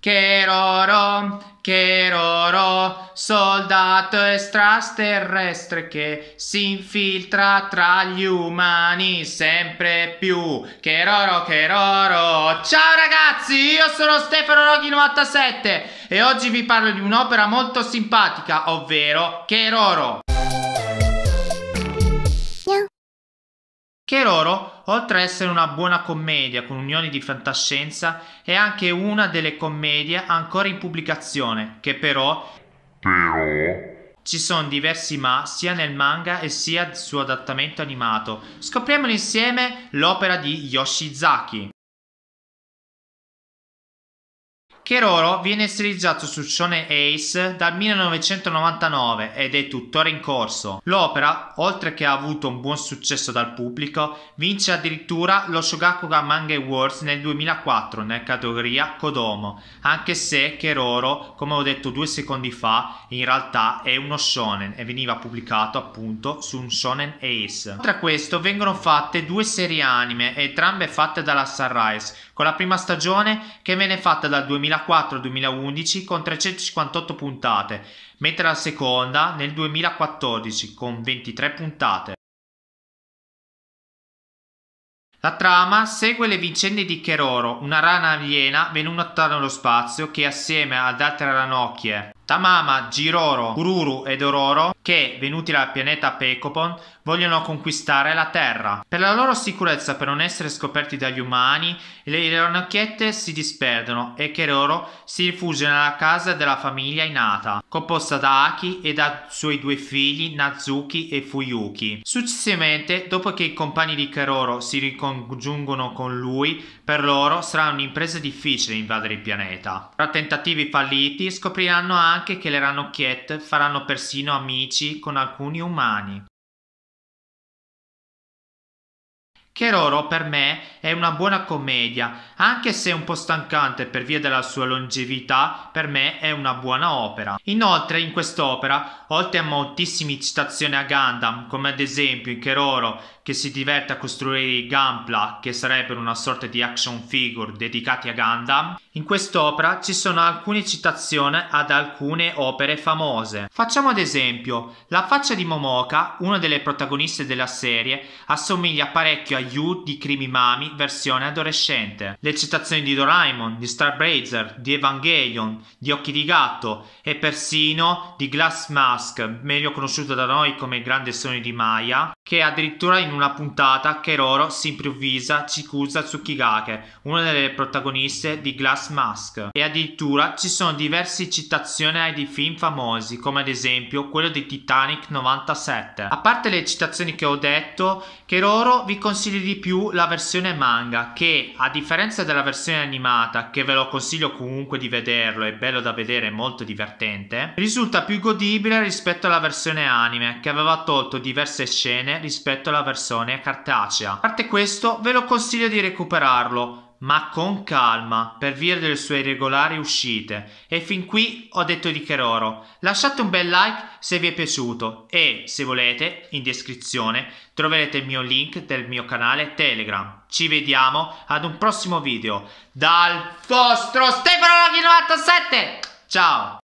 Che roro, che roro, soldato extraterrestre che si infiltra tra gli umani sempre più. Che roro, che roro. Ciao ragazzi, io sono Stefano Roghi97 e oggi vi parlo di un'opera molto simpatica, ovvero Che roro. Che roro Oltre ad essere una buona commedia con unioni di fantascienza, è anche una delle commedie ancora in pubblicazione, che però... però... Ci sono diversi ma sia nel manga e sia nel suo adattamento animato. Scopriamolo insieme l'opera di Yoshizaki. Cheroro viene serializzato su Shonen Ace dal 1999 ed è tuttora in corso. L'opera, oltre che ha avuto un buon successo dal pubblico, vince addirittura lo Shogakukan Manga Awards nel 2004 nella categoria Kodomo, anche se Cheroro, come ho detto due secondi fa, in realtà è uno shonen e veniva pubblicato appunto su un Shonen Ace. Oltre a questo vengono fatte due serie anime, entrambe fatte dalla Sunrise, con la prima stagione che viene fatta dal 2004 2004-2011 con 358 puntate, mentre la seconda nel 2014 con 23 puntate. La trama segue le vicende di Keroro, una rana aliena venuta nello spazio che assieme ad altre ranocchie Tamama, Giroro, Ururu ed Ororo, che, venuti dal pianeta Pecopon, vogliono conquistare la Terra. Per la loro sicurezza per non essere scoperti dagli umani, le ranocchiette si disperdono e Keroro si rifugia nella casa della famiglia Inata, composta da Aki e da suoi due figli Nazuki e Fuyuki. Successivamente, dopo che i compagni di Keroro si ricongiungono con lui, per loro sarà un'impresa difficile invadere il pianeta. Tra tentativi falliti scopriranno anche anche che le ranocchiette faranno persino amici con alcuni umani. Keroro per me è una buona commedia, anche se un po' stancante per via della sua longevità, per me è una buona opera. Inoltre in quest'opera, oltre a moltissime citazioni a Gundam, come ad esempio in Keroro che si diverte a costruire i Gunpla, che sarebbero una sorta di action figure dedicati a Gundam, in quest'opera ci sono alcune citazioni ad alcune opere famose. Facciamo ad esempio, la faccia di Momoka, una delle protagoniste della serie, assomiglia parecchio a You di Creamy Mami versione adolescente, le citazioni di Doraemon, di Star Starbrazer, di Evangelion, di Occhi di Gatto e persino di Glass Mask, meglio conosciuto da noi come Grande Sogno di Maya, che addirittura in una puntata Keroro si improvvisa Chikusa Tsukigake, una delle protagoniste di Glass Mask. E addirittura ci sono diverse citazioni ai di film famosi, come ad esempio quello di Titanic 97. A parte le citazioni che ho detto, Keroro vi consiglio di più la versione manga, che a differenza della versione animata, che ve lo consiglio comunque di vederlo, è bello da vedere, è molto divertente, risulta più godibile rispetto alla versione anime, che aveva tolto diverse scene rispetto alla versione cartacea. A parte questo, ve lo consiglio di recuperarlo, ma con calma per via delle sue irregolari uscite. E fin qui ho detto di Cheroro. Lasciate un bel like se vi è piaciuto e, se volete, in descrizione troverete il mio link del mio canale Telegram. Ci vediamo ad un prossimo video dal vostro Stefano Loghi 97. Ciao!